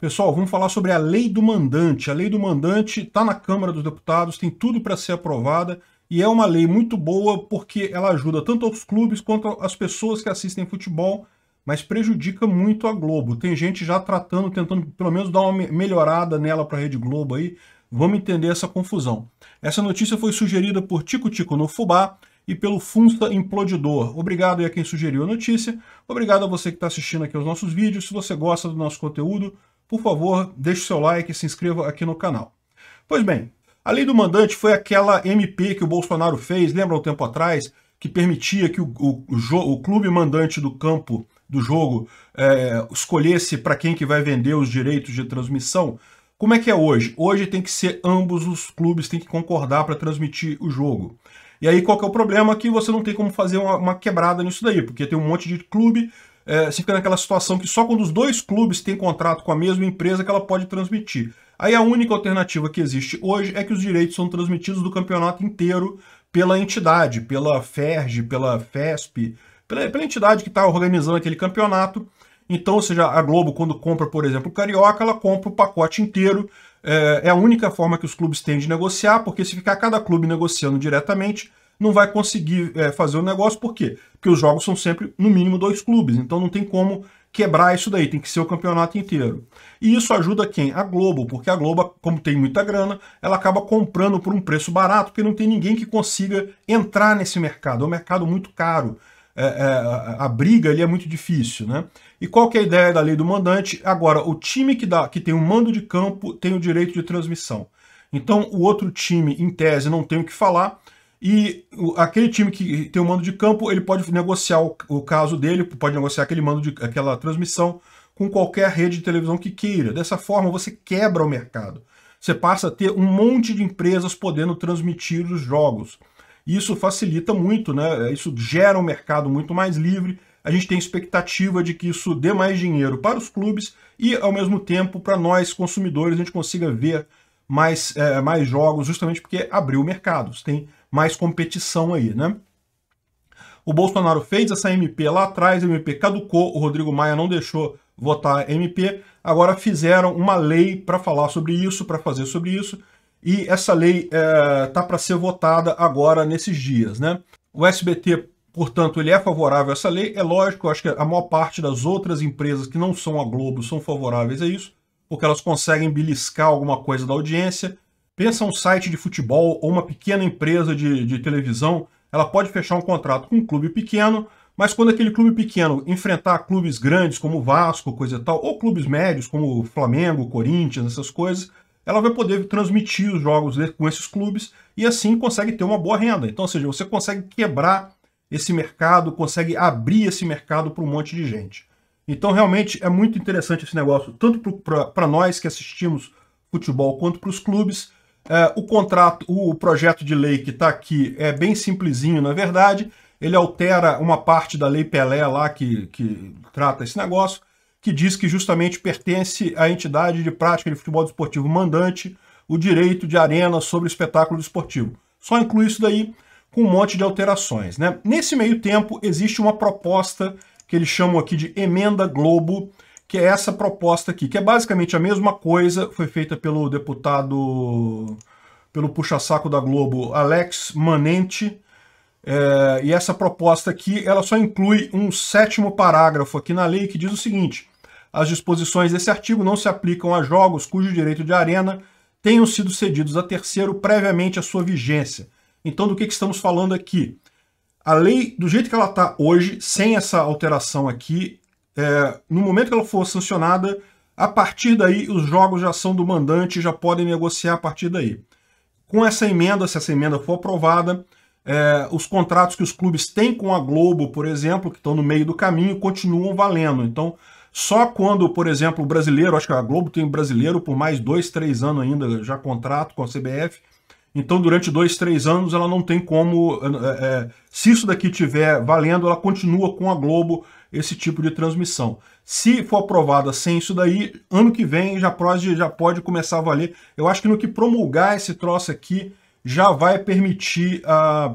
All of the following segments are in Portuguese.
Pessoal, vamos falar sobre a lei do mandante. A lei do mandante está na Câmara dos Deputados, tem tudo para ser aprovada e é uma lei muito boa porque ela ajuda tanto os clubes quanto as pessoas que assistem futebol, mas prejudica muito a Globo. Tem gente já tratando, tentando pelo menos dar uma melhorada nela para a Rede Globo aí. Vamos entender essa confusão. Essa notícia foi sugerida por Tico Tico no Fubá, e pelo Funsta Implodidor. Obrigado a quem sugeriu a notícia, obrigado a você que está assistindo aqui aos nossos vídeos. Se você gosta do nosso conteúdo, por favor, deixe seu like e se inscreva aqui no canal. Pois bem, a lei do mandante foi aquela MP que o Bolsonaro fez, lembra um tempo atrás, que permitia que o, o, o, o clube mandante do campo do jogo é, escolhesse para quem que vai vender os direitos de transmissão. Como é que é hoje? Hoje tem que ser ambos os clubes tem que concordar para transmitir o jogo. E aí qual que é o problema? Que você não tem como fazer uma, uma quebrada nisso daí, porque tem um monte de clube é, fica naquela situação que só quando os dois clubes têm contrato com a mesma empresa que ela pode transmitir. Aí a única alternativa que existe hoje é que os direitos são transmitidos do campeonato inteiro pela entidade, pela FERJ, pela FESP, pela, pela entidade que está organizando aquele campeonato. Então, ou seja, a Globo, quando compra, por exemplo, o Carioca, ela compra o pacote inteiro. É, é a única forma que os clubes têm de negociar, porque se ficar cada clube negociando diretamente, não vai conseguir é, fazer o negócio, por quê? Porque os jogos são sempre, no mínimo, dois clubes, então não tem como quebrar isso daí, tem que ser o campeonato inteiro. E isso ajuda quem? A Globo, porque a Globo, como tem muita grana, ela acaba comprando por um preço barato, porque não tem ninguém que consiga entrar nesse mercado, é um mercado muito caro. É, é, a briga ali é muito difícil, né? E qual que é a ideia da lei do mandante? Agora, o time que, dá, que tem o um mando de campo tem o direito de transmissão. Então, o outro time, em tese, não tem o que falar, e aquele time que tem o um mando de campo, ele pode negociar o, caso dele, pode negociar aquele mando de aquela transmissão com qualquer rede de televisão que queira. Dessa forma, você quebra o mercado. Você passa a ter um monte de empresas podendo transmitir os jogos. Isso facilita muito, né? Isso gera um mercado muito mais livre. A gente tem expectativa de que isso dê mais dinheiro para os clubes e, ao mesmo tempo, para nós consumidores, a gente consiga ver mais, é, mais jogos, justamente porque abriu o mercado. Você tem mais competição aí, né? O Bolsonaro fez essa MP lá atrás, a MP caducou, o Rodrigo Maia não deixou votar MP, agora fizeram uma lei para falar sobre isso, para fazer sobre isso, e essa lei é, tá para ser votada agora nesses dias, né? O SBT, portanto, ele é favorável a essa lei, é lógico, eu acho que a maior parte das outras empresas que não são a Globo são favoráveis a isso, porque elas conseguem beliscar alguma coisa da audiência, Pensa um site de futebol ou uma pequena empresa de, de televisão, ela pode fechar um contrato com um clube pequeno, mas quando aquele clube pequeno enfrentar clubes grandes como Vasco, coisa e tal, ou clubes médios como Flamengo, Corinthians, essas coisas, ela vai poder transmitir os jogos com esses clubes e assim consegue ter uma boa renda. Então, ou seja, você consegue quebrar esse mercado, consegue abrir esse mercado para um monte de gente. Então, realmente é muito interessante esse negócio, tanto para nós que assistimos futebol quanto para os clubes. É, o contrato, o projeto de lei que está aqui é bem simplesinho, na verdade. Ele altera uma parte da Lei Pelé lá que, que trata esse negócio, que diz que justamente pertence à entidade de prática de futebol desportivo mandante o direito de arena sobre o espetáculo desportivo. Só inclui isso daí com um monte de alterações. Né? Nesse meio tempo, existe uma proposta que eles chamam aqui de Emenda Globo, que é essa proposta aqui, que é basicamente a mesma coisa, foi feita pelo deputado, pelo puxa-saco da Globo, Alex Manente, é, e essa proposta aqui, ela só inclui um sétimo parágrafo aqui na lei que diz o seguinte, as disposições desse artigo não se aplicam a jogos cujo direito de arena tenham sido cedidos a terceiro previamente à sua vigência. Então, do que, que estamos falando aqui? A lei, do jeito que ela está hoje, sem essa alteração aqui, é, no momento que ela for sancionada, a partir daí os jogos já são do mandante, já podem negociar a partir daí. Com essa emenda, se essa emenda for aprovada, é, os contratos que os clubes têm com a Globo, por exemplo, que estão no meio do caminho, continuam valendo. Então, só quando, por exemplo, o brasileiro, acho que a Globo tem brasileiro por mais dois, três anos ainda, já contrato com a CBF. Então, durante dois, três anos, ela não tem como. É, é, se isso daqui tiver valendo, ela continua com a Globo esse tipo de transmissão. Se for aprovada sem isso daí, ano que vem já pode, já pode começar a valer. Eu acho que no que promulgar esse troço aqui já vai permitir a. Ah,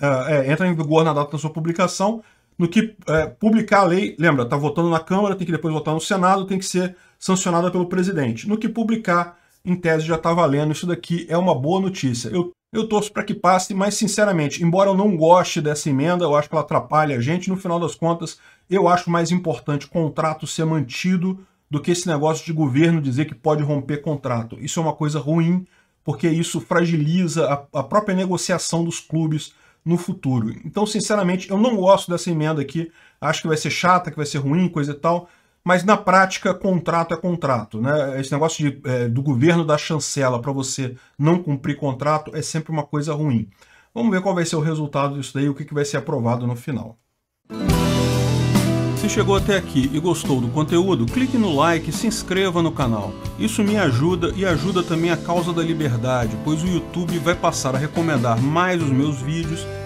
ah, é, entra em vigor na data da sua publicação. No que é, publicar a lei, lembra, está votando na Câmara, tem que depois votar no Senado, tem que ser sancionada pelo presidente. No que publicar, em tese já está valendo. Isso daqui é uma boa notícia. Eu eu torço para que passe, mas sinceramente, embora eu não goste dessa emenda, eu acho que ela atrapalha a gente, no final das contas, eu acho mais importante o contrato ser mantido do que esse negócio de governo dizer que pode romper contrato. Isso é uma coisa ruim, porque isso fragiliza a, a própria negociação dos clubes no futuro. Então, sinceramente, eu não gosto dessa emenda aqui, acho que vai ser chata, que vai ser ruim, coisa e tal, mas na prática contrato é contrato. Né? Esse negócio de, é, do governo dar chancela para você não cumprir contrato é sempre uma coisa ruim. Vamos ver qual vai ser o resultado disso daí, o que, que vai ser aprovado no final. Se chegou até aqui e gostou do conteúdo, clique no like e se inscreva no canal. Isso me ajuda e ajuda também a causa da liberdade, pois o YouTube vai passar a recomendar mais os meus vídeos